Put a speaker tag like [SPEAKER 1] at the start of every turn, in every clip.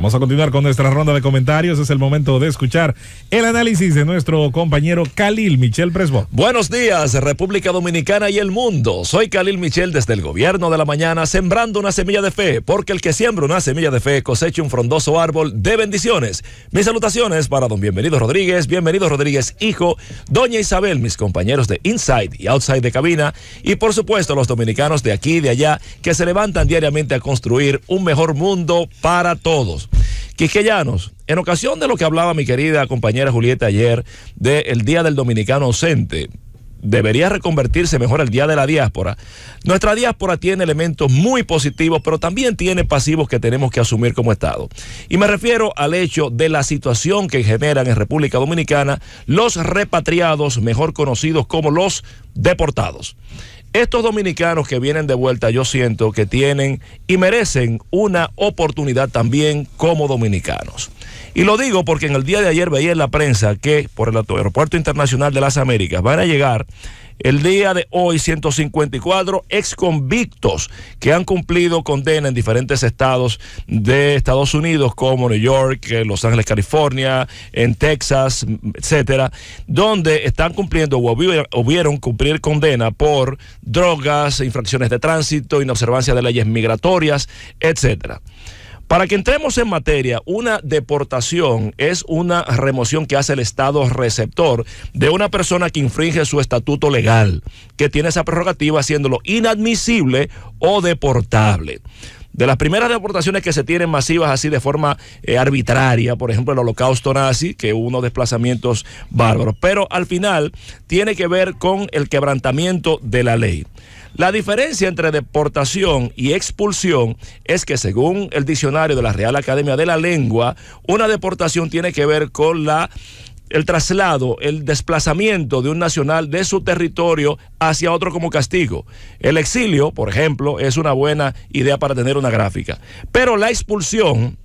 [SPEAKER 1] Vamos a continuar con nuestra ronda de comentarios. Es el momento de escuchar el análisis de nuestro compañero Khalil Michel Presbo. Buenos días, República Dominicana y el mundo. Soy Khalil Michel
[SPEAKER 2] desde el gobierno de la mañana, sembrando una semilla de fe, porque el que siembra una semilla de fe cosecha un frondoso árbol de bendiciones. Mis salutaciones para don Bienvenido Rodríguez, Bienvenido Rodríguez, hijo, doña Isabel, mis compañeros de Inside y Outside de cabina, y por supuesto los dominicanos de aquí y de allá que se levantan diariamente a construir un mejor mundo para todos. Quisqueyanos, en ocasión de lo que hablaba mi querida compañera Julieta ayer del Día del Dominicano Ausente, debería reconvertirse mejor el Día de la Diáspora. Nuestra diáspora tiene elementos muy positivos, pero también tiene pasivos que tenemos que asumir como Estado. Y me refiero al hecho de la situación que generan en República Dominicana los repatriados, mejor conocidos como los deportados. Estos dominicanos que vienen de vuelta, yo siento que tienen y merecen una oportunidad también como dominicanos. Y lo digo porque en el día de ayer veía en la prensa que por el Aeropuerto Internacional de las Américas van a llegar el día de hoy, 154 ex convictos que han cumplido condena en diferentes estados de Estados Unidos, como New York, eh, Los Ángeles, California, en Texas, etcétera, donde están cumpliendo o hubieron cumplir condena por drogas, infracciones de tránsito, inobservancia de leyes migratorias, etcétera. Para que entremos en materia, una deportación es una remoción que hace el Estado receptor de una persona que infringe su estatuto legal, que tiene esa prerrogativa haciéndolo inadmisible o deportable. De las primeras deportaciones que se tienen masivas así de forma eh, arbitraria, por ejemplo el holocausto nazi, que hubo unos desplazamientos bárbaros, pero al final tiene que ver con el quebrantamiento de la ley. La diferencia entre deportación y expulsión es que según el diccionario de la Real Academia de la Lengua, una deportación tiene que ver con la el traslado, el desplazamiento de un nacional de su territorio hacia otro como castigo. El exilio, por ejemplo, es una buena idea para tener una gráfica. Pero la expulsión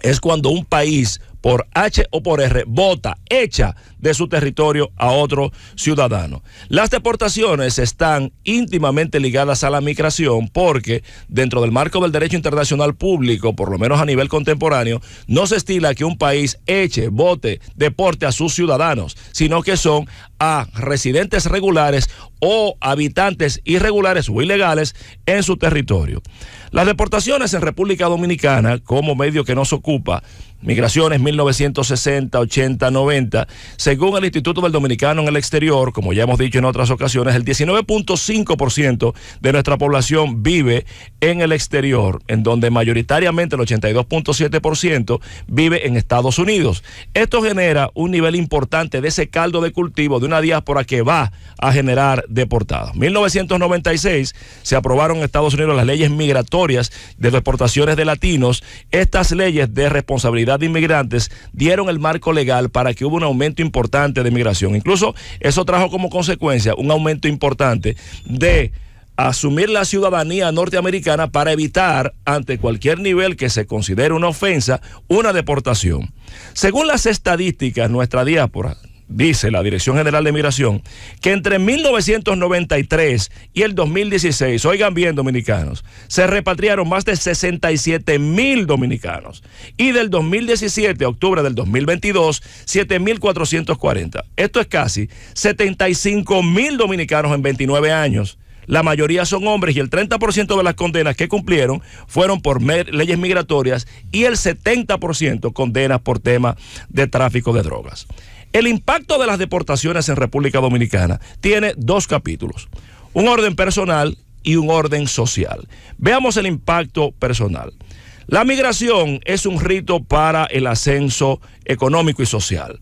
[SPEAKER 2] es cuando un país por H o por R vota, echa de su territorio a otro ciudadano. Las deportaciones están íntimamente ligadas a la migración porque dentro del marco del derecho internacional público, por lo menos a nivel contemporáneo, no se estila que un país eche, vote, deporte a sus ciudadanos, sino que son a residentes regulares o habitantes irregulares o ilegales en su territorio. Las deportaciones en República Dominicana, como medio que nos ocupa, migraciones 1960, 80, 90, se según el Instituto del Dominicano en el Exterior, como ya hemos dicho en otras ocasiones, el 19.5% de nuestra población vive en el exterior, en donde mayoritariamente el 82.7% vive en Estados Unidos. Esto genera un nivel importante de ese caldo de cultivo de una diáspora que va a generar deportados. En 1996 se aprobaron en Estados Unidos las leyes migratorias de deportaciones de latinos. Estas leyes de responsabilidad de inmigrantes dieron el marco legal para que hubo un aumento importante de migración. Incluso eso trajo como consecuencia un aumento importante de asumir la ciudadanía norteamericana para evitar, ante cualquier nivel que se considere una ofensa, una deportación. Según las estadísticas, nuestra diáspora, dice la Dirección General de Migración, que entre 1993 y el 2016, oigan bien dominicanos, se repatriaron más de 67 mil dominicanos y del 2017 a octubre del 2022, 7.440. Esto es casi 75 mil dominicanos en 29 años. La mayoría son hombres y el 30% de las condenas que cumplieron fueron por leyes migratorias y el 70% condenas por tema de tráfico de drogas. El impacto de las deportaciones en República Dominicana tiene dos capítulos, un orden personal y un orden social. Veamos el impacto personal. La migración es un rito para el ascenso económico y social.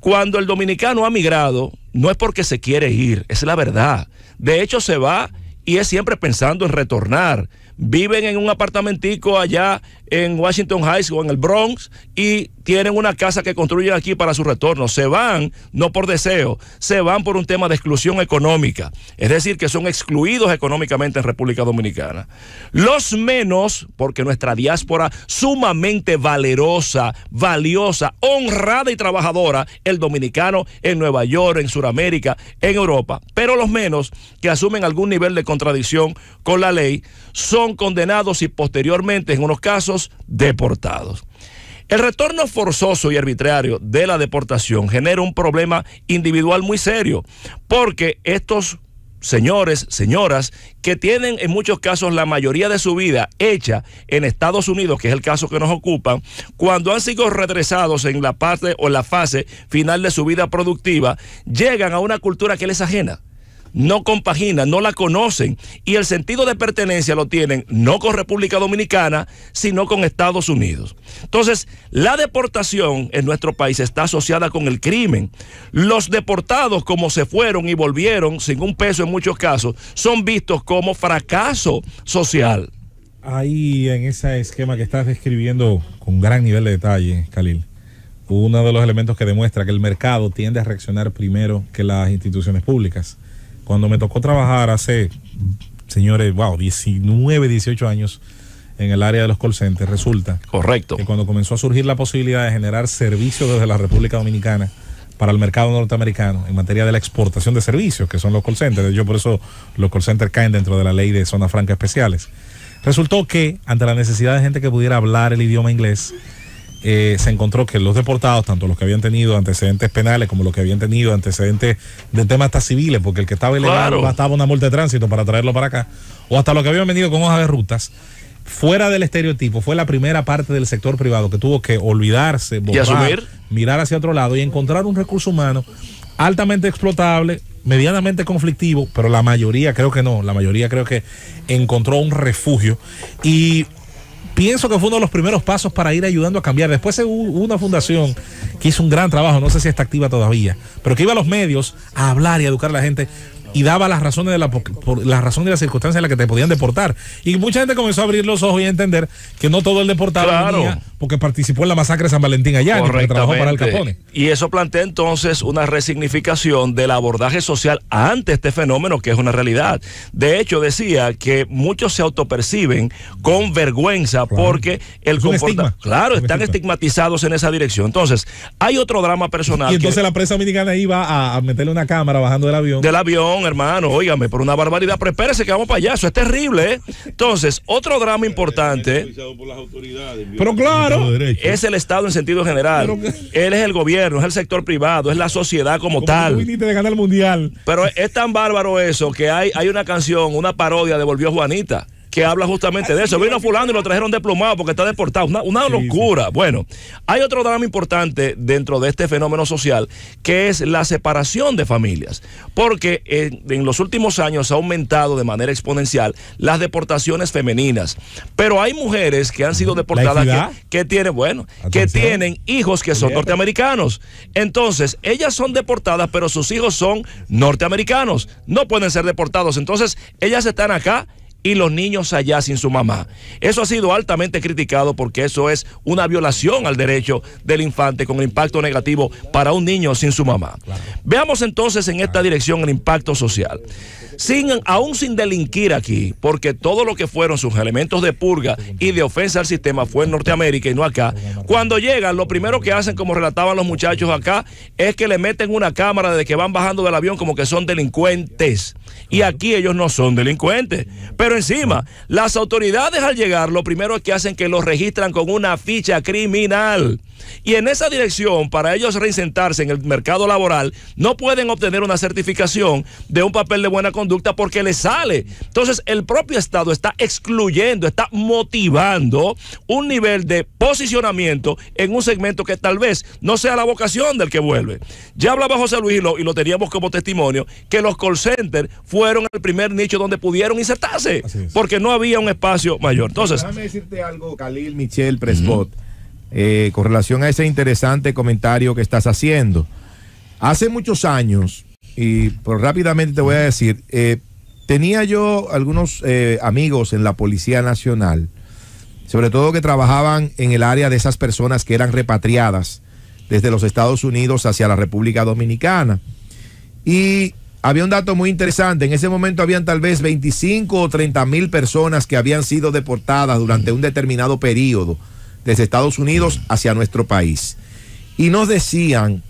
[SPEAKER 2] Cuando el dominicano ha migrado, no es porque se quiere ir, es la verdad. De hecho, se va y es siempre pensando en retornar. Viven en un apartamentico allá en Washington Heights o en el Bronx y tienen una casa que construyen aquí para su retorno. Se van no por deseo, se van por un tema de exclusión económica. Es decir, que son excluidos económicamente en República Dominicana. Los menos, porque nuestra diáspora sumamente valerosa, valiosa, honrada y trabajadora, el dominicano en Nueva York, en Sudamérica, en Europa. Pero los menos que asumen algún nivel de contradicción con la ley son condenados y posteriormente en unos casos deportados. El retorno forzoso y arbitrario de la deportación genera un problema individual muy serio, porque estos señores, señoras, que tienen en muchos casos la mayoría de su vida hecha en Estados Unidos, que es el caso que nos ocupa, cuando han sido regresados en la parte o la fase final de su vida productiva, llegan a una cultura que les ajena no compagina, no la conocen y el sentido de pertenencia lo tienen no con República Dominicana, sino con Estados Unidos. Entonces, la deportación en nuestro país está asociada con el crimen. Los deportados, como se fueron y volvieron sin un peso en muchos casos, son vistos como fracaso social.
[SPEAKER 1] Ahí en ese esquema que estás describiendo con gran nivel de detalle, Khalil uno de los elementos que demuestra que el mercado tiende a reaccionar primero que las instituciones públicas. Cuando me tocó trabajar hace, señores, wow, 19, 18 años en el área de los call centers, resulta. Correcto. Que cuando comenzó a surgir la posibilidad de generar servicios desde la República Dominicana, para el mercado norteamericano en materia de la exportación de servicios, que son los call centers. Yo por eso los call centers caen dentro de la ley de zonas francas especiales. Resultó que ante la necesidad de gente que pudiera hablar el idioma inglés, eh, se encontró que los deportados, tanto los que habían tenido antecedentes penales como los que habían tenido antecedentes de temas hasta civiles, porque el que estaba ilegal bastaba una multa de tránsito para traerlo para acá, o hasta los que habían venido con hojas de rutas, fuera del estereotipo, fue la primera parte del sector privado que tuvo que olvidarse, borrar, mirar hacia otro lado y encontrar un recurso humano altamente explotable, medianamente conflictivo, pero la mayoría creo que no, la mayoría creo que encontró un refugio y pienso que fue uno de los primeros pasos para ir ayudando a cambiar. Después eh, hubo una fundación que hizo un gran trabajo, no sé si está activa todavía, pero que iba a los medios a hablar y a educar a la gente y daba las razones de la, por, las de las circunstancias en la que te podían deportar. Y mucha gente comenzó a abrir los ojos y a entender que no todo el deportado porque participó en la masacre de San Valentín allá, trabajó para el Capone. Y eso plantea
[SPEAKER 2] entonces una
[SPEAKER 1] resignificación
[SPEAKER 2] del abordaje social ante este fenómeno que es una realidad. De hecho, decía que muchos se autoperciben con vergüenza porque el comportamiento. Claro, están estigmatizados en esa dirección. Entonces, hay otro drama personal. Y entonces la prensa dominicana
[SPEAKER 1] iba a meterle una cámara bajando del avión.
[SPEAKER 2] Del avión hermano, óigame, por una barbaridad, pero espérese que vamos para allá, eso es terrible, ¿eh? Entonces, otro drama importante. Pero claro, es el Estado en sentido general. Él es el gobierno, es el sector privado, es la sociedad como, tal. Pero es tan bárbaro eso que hay, hay una canción, una parodia de Volvió Juanita que habla justamente de eso. Vino fulano y lo trajeron deplomado porque está deportado. Una, locura. Bueno, hay otro drama importante dentro de este fenómeno social que es la separación de familias. Porque en, los últimos años ha aumentado de manera exponencial las deportaciones femeninas. Pero hay mujeres que han sido deportadas que, tienen, bueno, que tienen hijos que son norteamericanos. Entonces, ellas son deportadas, pero sus hijos son norteamericanos. No pueden ser deportados. Entonces, ellas están acá y los niños allá sin su mamá. Eso ha sido altamente criticado porque eso es una violación al derecho del infante con impacto negativo para un niño sin su mamá. Veamos entonces en esta dirección el impacto social sin, aún sin delinquir aquí, porque todo lo que fueron sus elementos de purga y de ofensa al sistema fue en Norteamérica y no acá. Cuando llegan, lo primero que hacen, como relataban los muchachos acá, es que le meten una cámara de que van bajando del avión como que son delincuentes. Y aquí ellos no son delincuentes. Pero encima, las autoridades al llegar, lo primero que hacen es que los registran con una ficha criminal. Y en esa dirección, para ellos reinsentarse en el mercado laboral, no pueden obtener una certificación de un papel de buena conducta porque les sale. Entonces, el propio Estado está excluyendo, está motivando un nivel de posicionamiento en un segmento que tal vez no sea la vocación del que vuelve. Ya hablaba José Luis y lo, y lo teníamos como testimonio, que los call centers fueron el primer nicho donde pudieron insertarse, porque no había un espacio mayor. Entonces, déjame
[SPEAKER 3] decirte algo, Khalil Michel Prescott. Eh, con relación a ese interesante comentario que estás haciendo. Hace muchos años, y rápidamente te voy a decir, eh, tenía yo algunos eh, amigos en la Policía Nacional, sobre todo que trabajaban en el área de esas personas que eran repatriadas desde los Estados Unidos hacia la República Dominicana. Y había un dato muy interesante, en ese momento habían tal vez 25 o 30 mil personas que habían sido deportadas durante un determinado periodo desde Estados Unidos hacia nuestro país. Y nos decían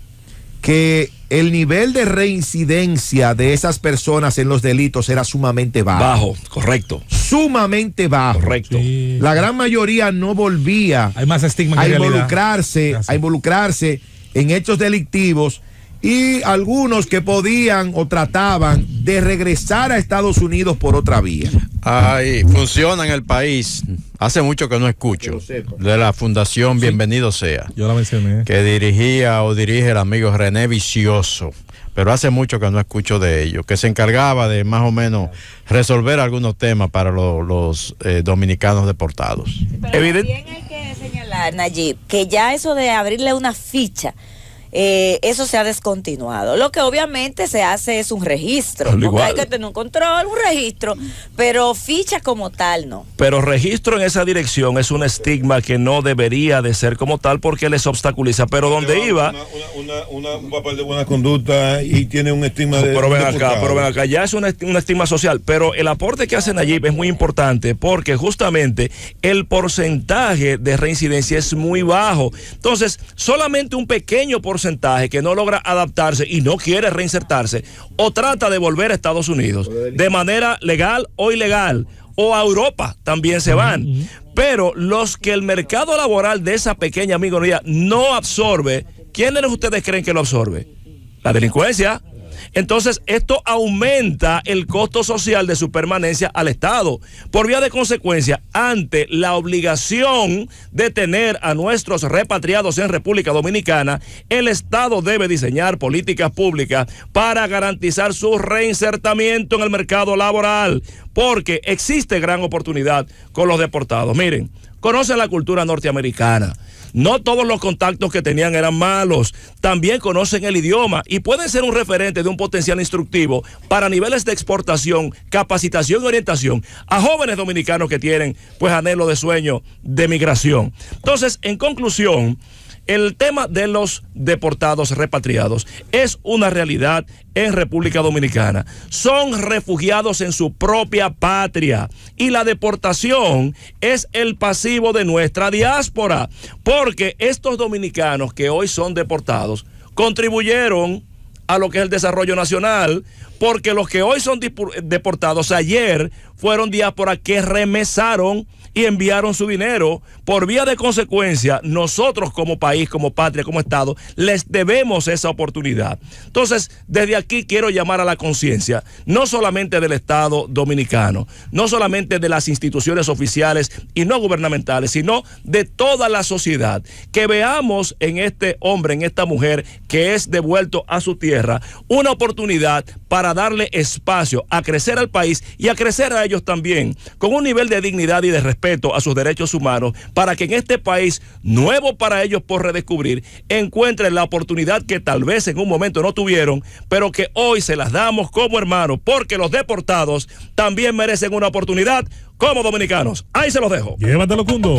[SPEAKER 3] que el nivel de reincidencia de esas personas en los delitos era sumamente bajo. Bajo, correcto. Sumamente bajo. Correcto. La gran mayoría no volvía a involucrarse, a involucrarse en hechos delictivos y algunos que podían o trataban de regresar a Estados Unidos por otra vía. Ay, funciona en el país hace mucho que no escucho, de la Fundación Bienvenido Sea. Que dirigía o dirige el amigo René Vicioso, pero hace mucho que no escucho de ellos, que se encargaba de más o menos resolver algunos temas para los eh, dominicanos deportados.
[SPEAKER 2] también hay que señalar, Nayib, que ya eso de abrirle una ficha eh, eso se ha descontinuado. Lo que obviamente se hace es un registro. hay que tener un control, un registro, pero ficha como tal no. Pero registro en esa dirección es un estigma que no debería de ser como tal porque les obstaculiza. Pero donde iba.
[SPEAKER 3] un papel de buena conducta y tiene
[SPEAKER 2] un estigma de. Pero ven acá, pero ven acá, ya es un estigma social. Pero el aporte que hacen allí es muy importante porque justamente el porcentaje de reincidencia es muy bajo. Entonces, solamente un pequeño porcentaje que no logra adaptarse y no quiere reinsertarse o trata de volver a Estados Unidos de manera legal o ilegal o a Europa también se van. Pero los que el mercado laboral de esa pequeña minoría no absorbe, ¿quiénes ustedes creen que lo absorbe? La delincuencia entonces, esto aumenta el costo social de su permanencia al Estado. Por vía de consecuencia, ante la obligación de tener a nuestros repatriados en República Dominicana, el Estado debe diseñar políticas públicas para garantizar su reinsertamiento en el mercado laboral, porque existe gran oportunidad con los deportados. Miren, conocen la cultura norteamericana no todos los contactos que tenían eran malos. También conocen el idioma y pueden ser un referente de un potencial instructivo para niveles de exportación, capacitación y orientación a jóvenes dominicanos que tienen pues anhelo de sueño de migración. Entonces, en conclusión, el tema de los deportados repatriados es una realidad en República Dominicana. Son refugiados en su propia patria y la deportación es el pasivo de nuestra diáspora, porque estos dominicanos que hoy son deportados contribuyeron a lo que es el desarrollo nacional, porque los que hoy son deportados ayer fueron diáspora que remesaron y enviaron su dinero. Por vía de consecuencia, nosotros como país, como patria, como Estado, les debemos esa oportunidad. Entonces, desde aquí quiero llamar a la conciencia, no solamente del Estado dominicano, no solamente de las instituciones oficiales y no gubernamentales, sino de toda la sociedad, que veamos en este hombre, en esta mujer que es devuelto a su tierra, una oportunidad para para darle espacio a crecer al país y a crecer a ellos también, con un nivel de dignidad y de respeto a sus derechos humanos, para que en este país, nuevo para ellos por redescubrir, encuentren la oportunidad que tal vez en un momento no tuvieron, pero que hoy se las damos como hermanos, porque los deportados también merecen una oportunidad como dominicanos. Ahí se los dejo.
[SPEAKER 1] Llévatelo, Cundo.